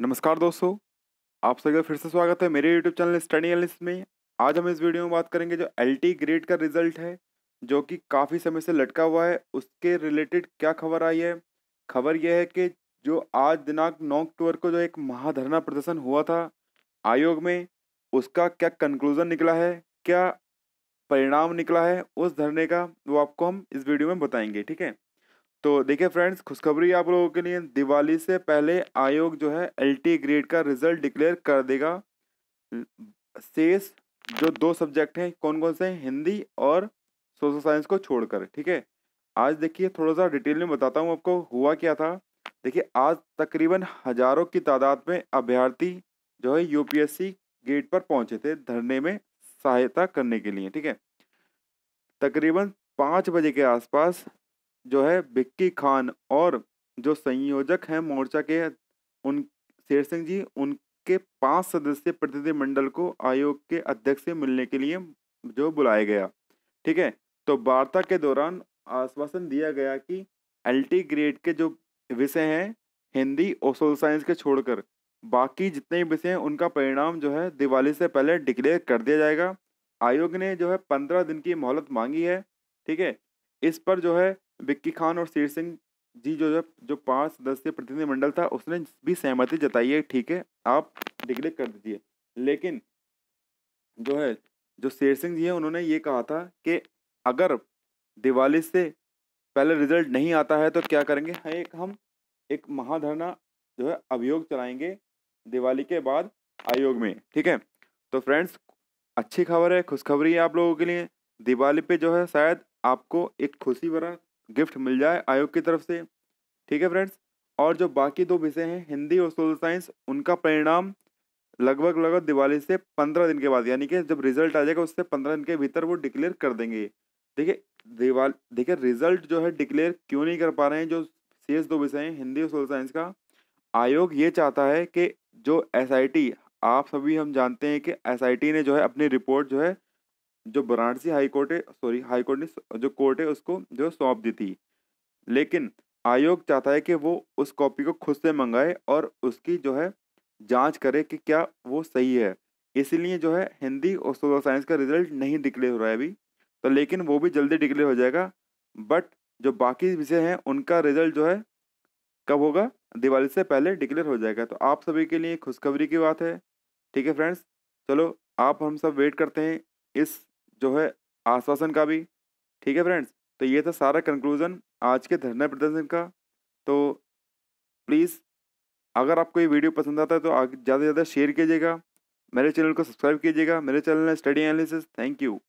नमस्कार दोस्तों आप सभी का फिर से स्वागत है मेरे यूट्यूब चैनल स्टडी एलिस में आज हम इस वीडियो में बात करेंगे जो एल टी ग्रेड का रिजल्ट है जो कि काफ़ी समय से लटका हुआ है उसके रिलेटेड क्या खबर आई है खबर यह है कि जो आज दिनांक नौ अक्टूबर को जो एक महाधरना प्रदर्शन हुआ था आयोग में उसका क्या कंक्लूज़न निकला है क्या परिणाम निकला है उस धरने का वो आपको हम इस वीडियो में बताएंगे ठीक है तो देखिए फ्रेंड्स खुशखबरी आप लोगों के लिए दिवाली से पहले आयोग जो है एलटी ग्रेड का रिजल्ट डिक्लेयर कर देगा शेष जो दो सब्जेक्ट हैं कौन कौन से हैं हिंदी और सोशल साइंस को छोड़कर ठीक है आज देखिए थोड़ा सा डिटेल में बताता हूँ आपको हुआ क्या था देखिए आज तकरीबन हजारों की तादाद में अभ्यर्थी जो है यू गेट पर पहुंचे थे धरने में सहायता करने के लिए ठीक है तकरीबन पाँच बजे के आसपास जो है बिक्की खान और जो संयोजक हैं मोर्चा के उन शेर सिंह जी उनके पांच सदस्य प्रतिनिधिमंडल को आयोग के अध्यक्ष से मिलने के लिए जो बुलाया गया ठीक है तो वार्ता के दौरान आश्वासन दिया गया कि एल ग्रेड के जो विषय हैं हिंदी और सोशल साइंस के छोड़कर बाकी जितने विषय हैं उनका परिणाम जो है दिवाली से पहले डिक्लेयर कर दिया जाएगा आयोग ने जो है पंद्रह दिन की मोहलत मांगी है ठीक है इस पर जो है विक्की खान और शेर सिंह जी जो जो पाँच सदस्यीय प्रतिनिधिमंडल था उसने भी सहमति जताई है ठीक है आप डिक्लेयर कर दीजिए लेकिन जो है जो शेर सिंह जी हैं उन्होंने ये कहा था कि अगर दिवाली से पहले रिजल्ट नहीं आता है तो क्या करेंगे हाँ एक हम एक महाधरना जो है अभियोग चलाएंगे दिवाली के बाद आयोग में ठीक है तो फ्रेंड्स अच्छी खबर है खुशखबरी है आप लोगों के लिए दिवाली पे जो है शायद आपको एक खुशी भरा गिफ्ट मिल जाए आयोग की तरफ से ठीक है फ्रेंड्स और जो बाकी दो विषय हैं हिंदी और सोशल साइंस उनका परिणाम लगभग लगभग दिवाली से पंद्रह दिन के बाद यानी कि जब रिजल्ट आ जाएगा उससे पंद्रह दिन के भीतर वो डिक्लेयर कर देंगे देखिए दिवाल देखिए रिजल्ट जो है डिक्लेयर क्यों नहीं कर पा रहे हैं जो शेष दो विषय हैं हिंदी और सोशल साइंस का आयोग ये चाहता है कि जो एस आप सभी हम जानते हैं कि एस ने जो है अपनी रिपोर्ट जो है जो वाराणसी हाईकोर्ट है सॉरी हाईकोर्ट ने जो कोर्ट है उसको जो सौंप दी थी लेकिन आयोग चाहता है कि वो उस कॉपी को खुद से मंगाए और उसकी जो है जांच करे कि क्या वो सही है इसीलिए जो है हिंदी और सोशल साइंस का रिजल्ट नहीं डिक्लेयर हो रहा है अभी तो लेकिन वो भी जल्दी डिक्लेयर हो जाएगा बट जो बाकी विषय हैं उनका रिजल्ट जो है कब होगा दिवाली से पहले डिक्लेयर हो जाएगा तो आप सभी के लिए खुशखबरी की बात है ठीक है फ्रेंड्स चलो आप हम सब वेट करते हैं इस जो है आश्वासन का भी ठीक है फ्रेंड्स तो ये था सारा कंक्लूज़न आज के धरना प्रदर्शन का तो प्लीज़ अगर आपको ये वीडियो पसंद आता है तो ज़्यादा से ज़्यादा शेयर कीजिएगा मेरे चैनल को सब्सक्राइब कीजिएगा मेरे चैनल है स्टडी एनालिसिस थैंक यू